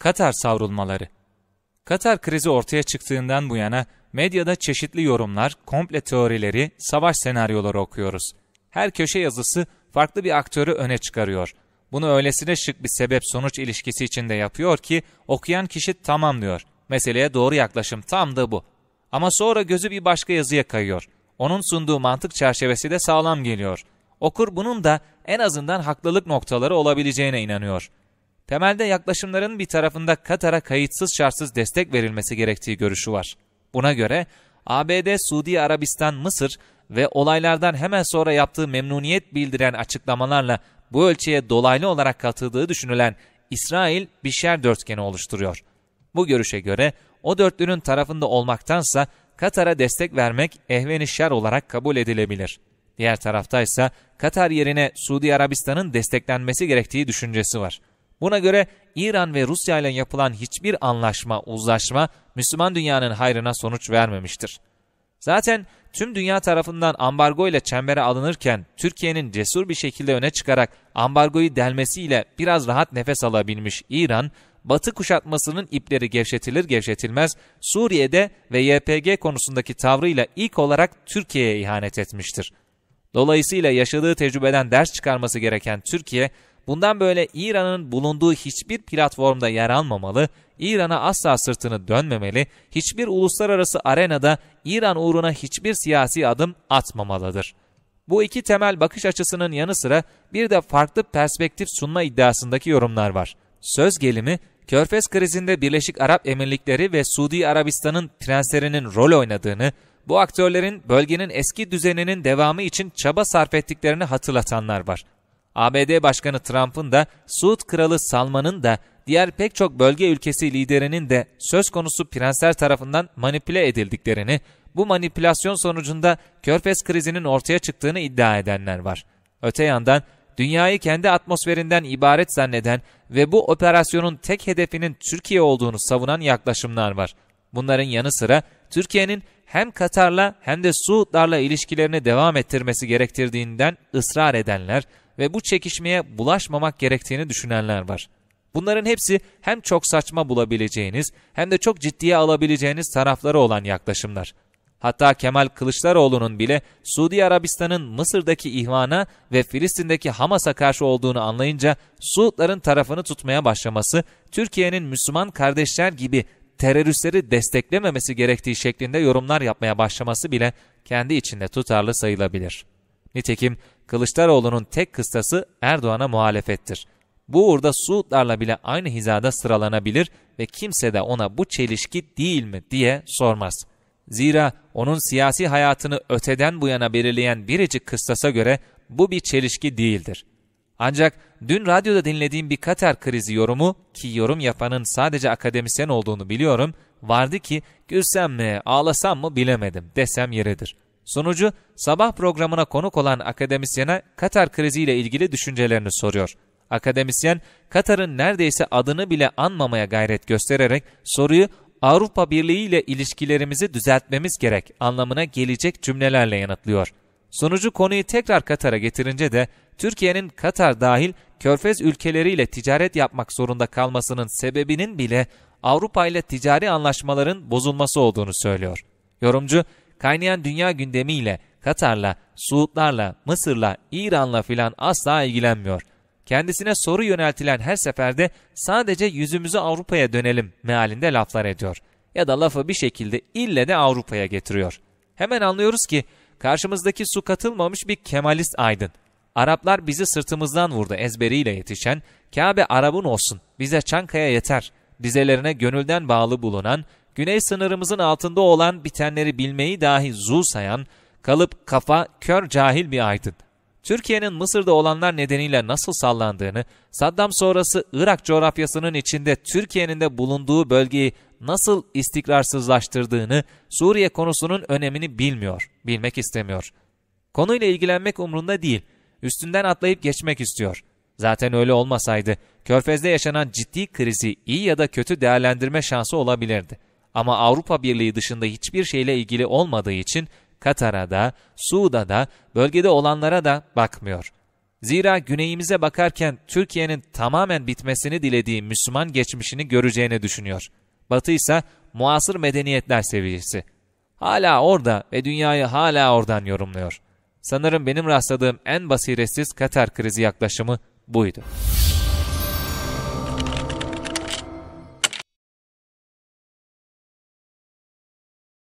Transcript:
Katar savrulmaları. Katar krizi ortaya çıktığından bu yana medyada çeşitli yorumlar, komple teorileri, savaş senaryoları okuyoruz. Her köşe yazısı farklı bir aktörü öne çıkarıyor. Bunu öylesine şık bir sebep-sonuç ilişkisi içinde yapıyor ki okuyan kişi tamam diyor. Meseleye doğru yaklaşım tam da bu. Ama sonra gözü bir başka yazıya kayıyor. Onun sunduğu mantık çerçevesi de sağlam geliyor. Okur bunun da en azından haklılık noktaları olabileceğine inanıyor. Temelde yaklaşımların bir tarafında Katar'a kayıtsız şartsız destek verilmesi gerektiği görüşü var. Buna göre ABD, Suudi Arabistan, Mısır ve olaylardan hemen sonra yaptığı memnuniyet bildiren açıklamalarla bu ölçüye dolaylı olarak katıldığı düşünülen İsrail bir Bişer dörtgeni oluşturuyor. Bu görüşe göre o dörtlünün tarafında olmaktansa Katar'a destek vermek ehveni şer olarak kabul edilebilir. Diğer tarafta ise Katar yerine Suudi Arabistan'ın desteklenmesi gerektiği düşüncesi var. Buna göre İran ve Rusya ile yapılan hiçbir anlaşma, uzlaşma Müslüman dünyanın hayrına sonuç vermemiştir. Zaten tüm dünya tarafından ambargo ile çembere alınırken Türkiye'nin cesur bir şekilde öne çıkarak ambargoyu delmesiyle biraz rahat nefes alabilmiş İran, Batı kuşatmasının ipleri gevşetilir gevşetilmez Suriye'de ve YPG konusundaki tavrıyla ilk olarak Türkiye'ye ihanet etmiştir. Dolayısıyla yaşadığı tecrübeden ders çıkarması gereken Türkiye, Bundan böyle İran'ın bulunduğu hiçbir platformda yer almamalı, İran'a asla sırtını dönmemeli, hiçbir uluslararası arenada İran uğruna hiçbir siyasi adım atmamalıdır. Bu iki temel bakış açısının yanı sıra bir de farklı perspektif sunma iddiasındaki yorumlar var. Söz gelimi, Körfez krizinde Birleşik Arap Emirlikleri ve Suudi Arabistan'ın prenslerinin rol oynadığını, bu aktörlerin bölgenin eski düzeninin devamı için çaba sarf ettiklerini hatırlatanlar var. ABD Başkanı Trump'ın da Suud Kralı Salman'ın da diğer pek çok bölge ülkesi liderinin de söz konusu prensler tarafından manipüle edildiklerini, bu manipülasyon sonucunda Körfez krizinin ortaya çıktığını iddia edenler var. Öte yandan dünyayı kendi atmosferinden ibaret zanneden ve bu operasyonun tek hedefinin Türkiye olduğunu savunan yaklaşımlar var. Bunların yanı sıra Türkiye'nin hem Katar'la hem de Suudlarla ilişkilerini devam ettirmesi gerektirdiğinden ısrar edenler, ve bu çekişmeye bulaşmamak gerektiğini düşünenler var. Bunların hepsi hem çok saçma bulabileceğiniz hem de çok ciddiye alabileceğiniz tarafları olan yaklaşımlar. Hatta Kemal Kılıçdaroğlu'nun bile Suudi Arabistan'ın Mısır'daki ihvana ve Filistin'deki Hamas'a karşı olduğunu anlayınca Suudların tarafını tutmaya başlaması, Türkiye'nin Müslüman kardeşler gibi teröristleri desteklememesi gerektiği şeklinde yorumlar yapmaya başlaması bile kendi içinde tutarlı sayılabilir. Nitekim Kılıçdaroğlu'nun tek kıstası Erdoğan'a muhalefettir. Bu uğurda Suudlarla bile aynı hizada sıralanabilir ve kimse de ona bu çelişki değil mi diye sormaz. Zira onun siyasi hayatını öteden bu yana belirleyen biricik kıstasa göre bu bir çelişki değildir. Ancak dün radyoda dinlediğim bir Katar krizi yorumu ki yorum yapanın sadece akademisyen olduğunu biliyorum vardı ki gülsem mi ağlasam mı bilemedim desem yeridir.'' Sunucu sabah programına konuk olan akademisyene Katar kriziyle ilgili düşüncelerini soruyor. Akademisyen Katar'ın neredeyse adını bile anmamaya gayret göstererek soruyu Avrupa Birliği ile ilişkilerimizi düzeltmemiz gerek anlamına gelecek cümlelerle yanıtlıyor. Sonucu konuyu tekrar Katar'a getirince de Türkiye'nin Katar dahil körfez ülkeleriyle ticaret yapmak zorunda kalmasının sebebinin bile Avrupa ile ticari anlaşmaların bozulması olduğunu söylüyor. Yorumcu kaynayan dünya gündemiyle, Katar'la, Suudlarla, Mısır'la, İran'la filan asla ilgilenmiyor. Kendisine soru yöneltilen her seferde sadece yüzümüzü Avrupa'ya dönelim mealinde laflar ediyor. Ya da lafı bir şekilde ille de Avrupa'ya getiriyor. Hemen anlıyoruz ki karşımızdaki su katılmamış bir Kemalist aydın. Araplar bizi sırtımızdan vurdu ezberiyle yetişen, Kabe Arap'ın olsun, bize Çankaya yeter, dizelerine gönülden bağlı bulunan, güney sınırımızın altında olan bitenleri bilmeyi dahi zu sayan, kalıp kafa kör cahil bir aydın. Türkiye'nin Mısır'da olanlar nedeniyle nasıl sallandığını, Saddam sonrası Irak coğrafyasının içinde Türkiye'nin de bulunduğu bölgeyi nasıl istikrarsızlaştırdığını, Suriye konusunun önemini bilmiyor, bilmek istemiyor. Konuyla ilgilenmek umrunda değil, üstünden atlayıp geçmek istiyor. Zaten öyle olmasaydı, Körfez'de yaşanan ciddi krizi iyi ya da kötü değerlendirme şansı olabilirdi.'' ama Avrupa Birliği dışında hiçbir şeyle ilgili olmadığı için Katar'a da, Suud'a da, bölgede olanlara da bakmıyor. Zira güneyimize bakarken Türkiye'nin tamamen bitmesini dilediği Müslüman geçmişini göreceğini düşünüyor. Batı ise muasır medeniyetler seviyesi. Hala orada ve dünyayı hala oradan yorumluyor. Sanırım benim rastladığım en basiretsiz Katar krizi yaklaşımı buydu.